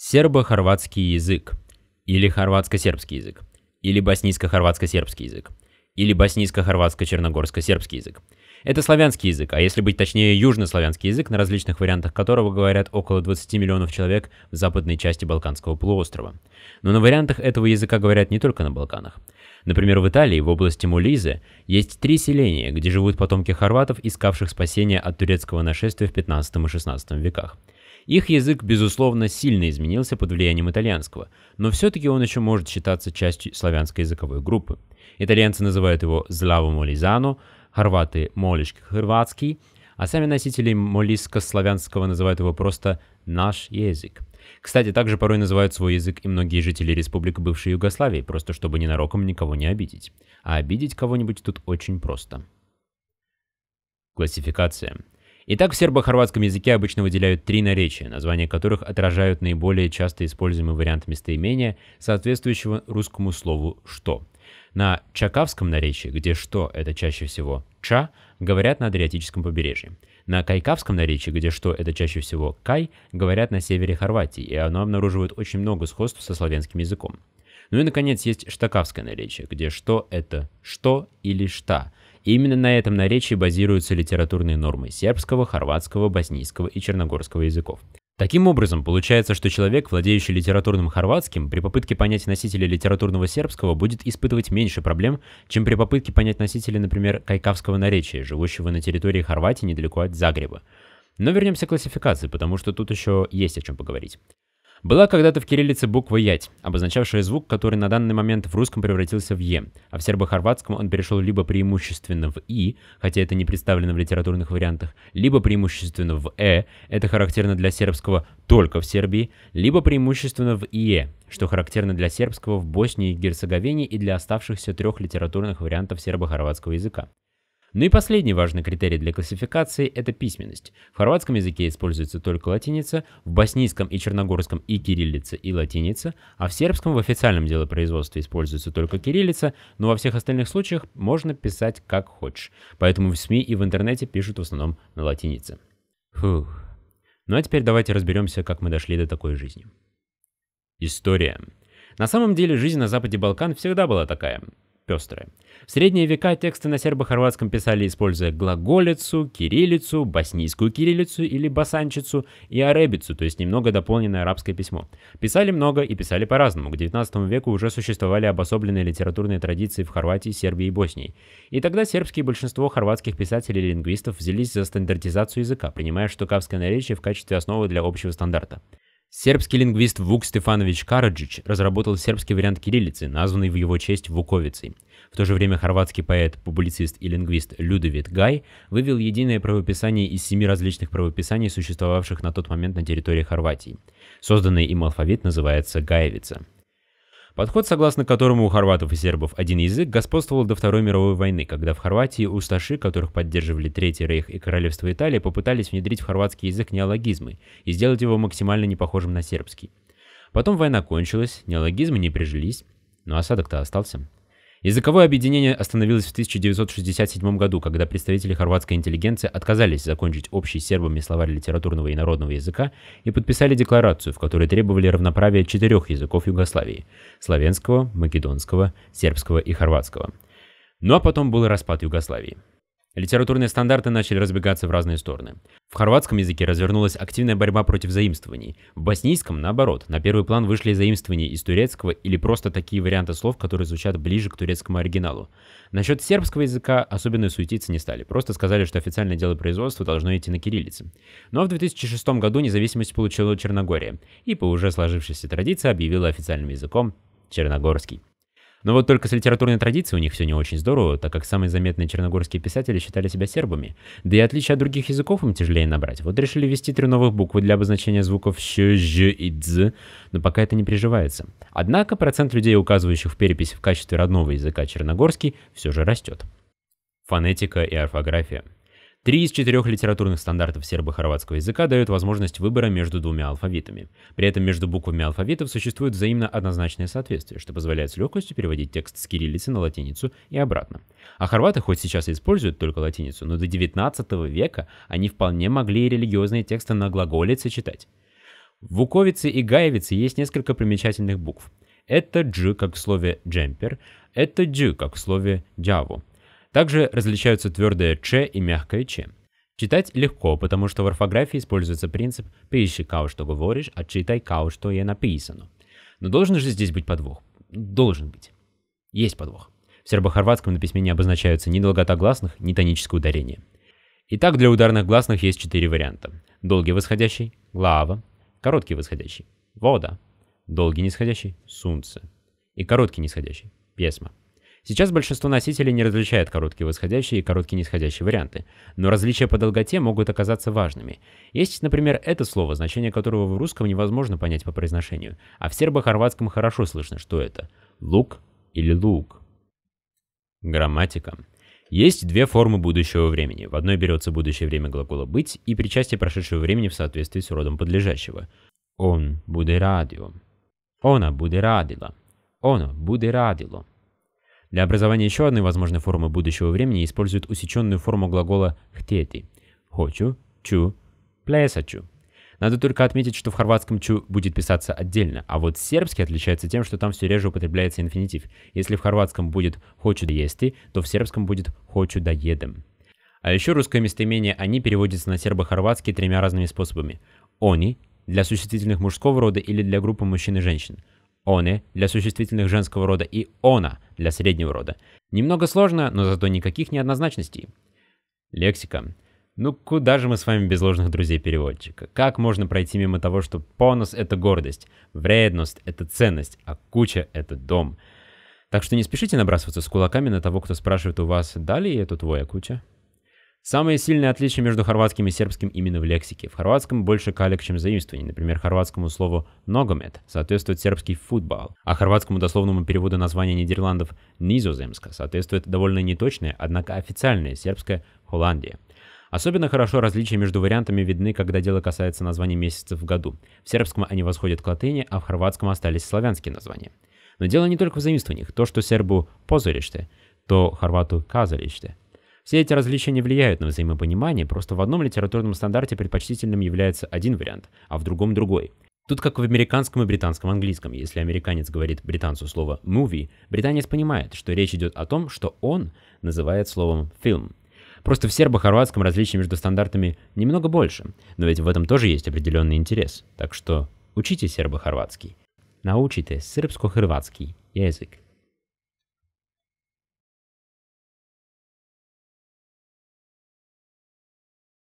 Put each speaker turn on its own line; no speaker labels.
сербо-хорватский язык, или хорватско-сербский язык, или боснийско-хорватско-сербский язык, или боснийско-хорватско-черногорско-сербский язык. Это славянский язык, а если быть точнее, южнославянский язык, на различных вариантах которого говорят около 20 миллионов человек в западной части Балканского полуострова. Но на вариантах этого языка говорят не только на Балканах. Например, в Италии, в области Мулизы, есть три селения, где живут потомки хорватов, искавших спасения от турецкого нашествия в 15 и 16 веках – их язык, безусловно, сильно изменился под влиянием итальянского, но все-таки он еще может считаться частью славянской языковой группы. Итальянцы называют его «злаво молизано», хорваты молишк хорватский», а сами носители молиско-славянского называют его просто «наш язык». Кстати, также порой называют свой язык и многие жители республик бывшей Югославии, просто чтобы ненароком никого не обидеть. А обидеть кого-нибудь тут очень просто. Классификация. Итак, в сербо-хорватском языке обычно выделяют три наречия, названия которых отражают наиболее часто используемый вариант местоимения, соответствующего русскому слову «что». На чакавском наречии, где «что» — это чаще всего «ча», говорят на Адриатическом побережье. На кайкавском наречии, где «что» — это чаще всего «кай», говорят на севере Хорватии, и оно обнаруживает очень много сходств со славянским языком. Ну и, наконец, есть штакавское наречие, где «что» — это «что» или «шта», Именно на этом наречии базируются литературные нормы сербского, хорватского, боснийского и черногорского языков. Таким образом, получается, что человек, владеющий литературным хорватским, при попытке понять носителя литературного сербского будет испытывать меньше проблем, чем при попытке понять носителя, например, кайкавского наречия, живущего на территории Хорватии недалеко от Загреба. Но вернемся к классификации, потому что тут еще есть о чем поговорить. Была когда-то в кириллице буква «ять», обозначавшая звук, который на данный момент в русском превратился в «е», а в сербо-хорватском он перешел либо преимущественно в «и», хотя это не представлено в литературных вариантах, либо преимущественно в «э», это характерно для сербского только в Сербии, либо преимущественно в «ие», что характерно для сербского в Боснии и Герцеговине и для оставшихся трех литературных вариантов сербо-хорватского языка. Ну и последний важный критерий для классификации – это письменность. В хорватском языке используется только латиница, в боснийском и черногорском и кириллица, и латиница, а в сербском в официальном делопроизводстве используется только кириллица, но во всех остальных случаях можно писать как хочешь. Поэтому в СМИ и в интернете пишут в основном на латинице. Фух. Ну а теперь давайте разберемся, как мы дошли до такой жизни. История. На самом деле жизнь на западе Балкан всегда была такая пестрая. В средние века тексты на сербо-хорватском писали, используя глаголицу, кириллицу, боснийскую кириллицу или басанчицу и арабицу, то есть немного дополненное арабское письмо. Писали много и писали по-разному. К 19 веку уже существовали обособленные литературные традиции в Хорватии, Сербии и Боснии. И тогда сербские большинство хорватских писателей и лингвистов взялись за стандартизацию языка, принимая штукавское наречие в качестве основы для общего стандарта. Сербский лингвист Вук Стефанович Караджич разработал сербский вариант кириллицы, названный в его честь Вуковицей. В то же время хорватский поэт, публицист и лингвист Людовит Гай вывел единое правописание из семи различных правописаний, существовавших на тот момент на территории Хорватии. Созданный им алфавит называется Гаевица. Подход, согласно которому у хорватов и сербов один язык, господствовал до Второй мировой войны, когда в Хорватии усташи, которых поддерживали Третий Рейх и Королевство Италии, попытались внедрить в хорватский язык неологизмы и сделать его максимально непохожим на сербский. Потом война кончилась, неологизмы не прижились, но осадок-то остался. Языковое объединение остановилось в 1967 году, когда представители хорватской интеллигенции отказались закончить общий с сербами словарь литературного и народного языка и подписали декларацию, в которой требовали равноправия четырех языков Югославии – славянского, македонского, сербского и хорватского. Ну а потом был распад Югославии. Литературные стандарты начали разбегаться в разные стороны. В хорватском языке развернулась активная борьба против заимствований. В боснийском, наоборот, на первый план вышли заимствования из турецкого или просто такие варианты слов, которые звучат ближе к турецкому оригиналу. Насчет сербского языка особенно суетиться не стали, просто сказали, что официальное дело производства должно идти на кириллице. Но в 2006 году независимость получила Черногория, и по уже сложившейся традиции объявила официальным языком черногорский. Но вот только с литературной традицией у них все не очень здорово, так как самые заметные черногорские писатели считали себя сербами. Да и отличие от других языков им тяжелее набрать. Вот решили ввести три новых буквы для обозначения звуков «щ», «ж» и «дз», но пока это не приживается. Однако процент людей, указывающих в переписи в качестве родного языка черногорский, все же растет. Фонетика и орфография – Три из четырех литературных стандартов сербо-хорватского языка дают возможность выбора между двумя алфавитами. При этом между буквами алфавитов существует взаимно однозначное соответствие, что позволяет с легкостью переводить текст с кириллицы на латиницу и обратно. А хорваты хоть сейчас и используют только латиницу, но до 19 века они вполне могли и религиозные тексты на глаголице читать. В Вуковице и Гаевице есть несколько примечательных букв. Это «дж» как в слове «джемпер», это «дж» как в слове «дяву», также различаются твердое «ч» и мягкое «ч». Читать легко, потому что в орфографии используется принцип «пиши кау, что говоришь, а читай кау, что я написано». Но должен же здесь быть подвох. Должен быть. Есть подвох. В сербохорватском на письме не обозначаются ни долгота гласных, ни тоническое ударение. Итак, для ударных гласных есть четыре варианта. Долгий восходящий – глава, короткий восходящий – вода, долгий нисходящий – солнце и короткий нисходящий – песма. Сейчас большинство носителей не различает короткие восходящие и короткие нисходящие варианты, но различия по долготе могут оказаться важными. Есть, например, это слово, значение которого в русском невозможно понять по произношению, а в сербо-хорватском хорошо слышно, что это – лук или лук. Грамматика. Есть две формы будущего времени. В одной берется будущее время глагола «быть» и причастие прошедшего времени в соответствии с родом подлежащего. Он буде радио. Она буде радила. Оно буде радило. Для образования еще одной возможной формы будущего времени используют усеченную форму глагола «хтети» – «хочу», «чу», «плясачу». Надо только отметить, что в хорватском «чу» будет писаться отдельно, а вот сербский отличается тем, что там все реже употребляется инфинитив. Если в хорватском будет «хочу да то в сербском будет «хочу да А еще русское местоимение «они» переводится на сербо-хорватский тремя разными способами. «Они» для существительных мужского рода или для группы мужчин и женщин – «оны» для существительных женского рода и «она» для среднего рода. Немного сложно, но зато никаких неоднозначностей. Лексика. Ну куда же мы с вами без ложных друзей-переводчика? Как можно пройти мимо того, что понос — это гордость, вредность — это ценность, а куча — это дом? Так что не спешите набрасываться с кулаками на того, кто спрашивает у вас, дали ли это твоя куча? Самое сильное отличие между хорватским и сербским именно в лексике. В хорватском больше калек, чем заимствований. Например, хорватскому слову «ногомет» соответствует сербский «футбол», а хорватскому дословному переводу названия Нидерландов «низоземска» соответствует довольно неточное, однако официальное сербское «Холландия». Особенно хорошо различия между вариантами видны, когда дело касается названий месяцев в году. В сербском они восходят к латыни, а в хорватском остались славянские названия. Но дело не только в заимствованиях. То, что сербу «позориште», то хорвату «казалиште», все эти различия не влияют на взаимопонимание, просто в одном литературном стандарте предпочтительным является один вариант, а в другом другой. Тут как в американском и британском английском. Если американец говорит британцу слово «movie», британец понимает, что речь идет о том, что он называет словом «фильм». Просто в сербо-хорватском различий между стандартами немного больше, но ведь в этом тоже есть определенный интерес. Так что учите сербо-хорватский. Научите сербско-хорватский язык.